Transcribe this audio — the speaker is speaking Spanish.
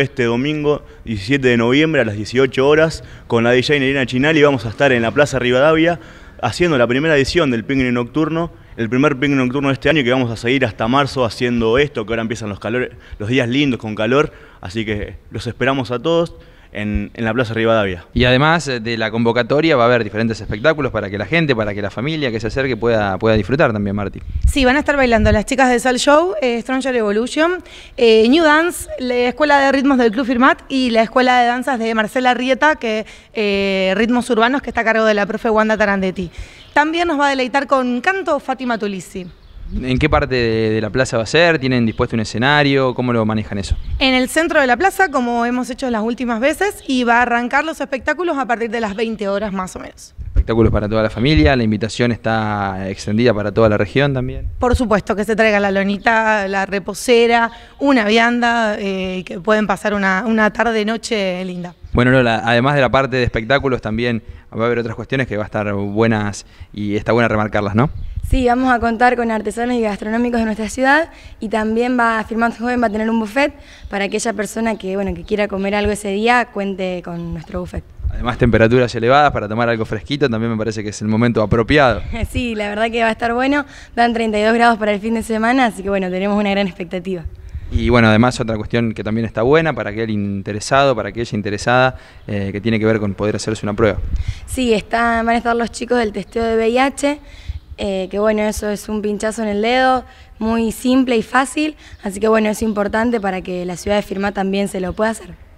Este domingo 17 de noviembre a las 18 horas con la DJ Nerina Chinali vamos a estar en la Plaza Rivadavia haciendo la primera edición del Pingüino Nocturno, el primer Pingüino Nocturno de este año que vamos a seguir hasta marzo haciendo esto, que ahora empiezan los, los días lindos con calor, así que los esperamos a todos en, la Plaza Rivadavia. Y además eh, de la convocatoria va a haber diferentes espectáculos para que la gente, para que la familia que se acerque pueda, disfrutar también, Marti. Sí, van a estar bailando las chicas de Sal Show, eh, Stranger Evolution, eh, New Dance, la Escuela de Ritmos del Club Firmat y la Escuela de Danzas de Marcela Rieta, que Ritmos Urbanos, que está a cargo de la profe Wanda Tarandetti. También nos va a deleitar con canto Fátima Tulisi. ¿En qué parte de, la plaza va a ser? ¿Tienen dispuesto un escenario? ¿Cómo lo manejan eso? En el centro de la plaza, como hemos hecho las últimas veces, y va a arrancar los espectáculos a partir de las 20 horas más o menos. Espectáculos para toda la familia, la invitación está extendida para toda la región también. Por supuesto, que se traiga la lonita, la reposera, una vianda, eh, que pueden pasar una, una tarde-noche linda. Bueno, además de la parte de espectáculos, también va a haber otras cuestiones que va a estar buenas y está buena remarcarlas, ¿no? Sí, vamos a contar con artesanos y gastronómicos de nuestra ciudad y también va su Joven va a tener un buffet para aquella persona que bueno que quiera comer algo ese día cuente con nuestro buffet. Además temperaturas elevadas para tomar algo fresquito también me parece que es el momento apropiado. Sí, la verdad que va a estar bueno. Dan 32 grados para el fin de semana, así que bueno, tenemos una gran expectativa. Y bueno, además otra cuestión que también está buena para aquel interesado, para aquella interesada, eh, que tiene que ver con poder hacerse una prueba. Sí, está, van a estar los chicos del testeo de VIH eh, que bueno, eso es un pinchazo en el dedo, muy simple y fácil, así que bueno, es importante para que la ciudad de Firma también se lo pueda hacer.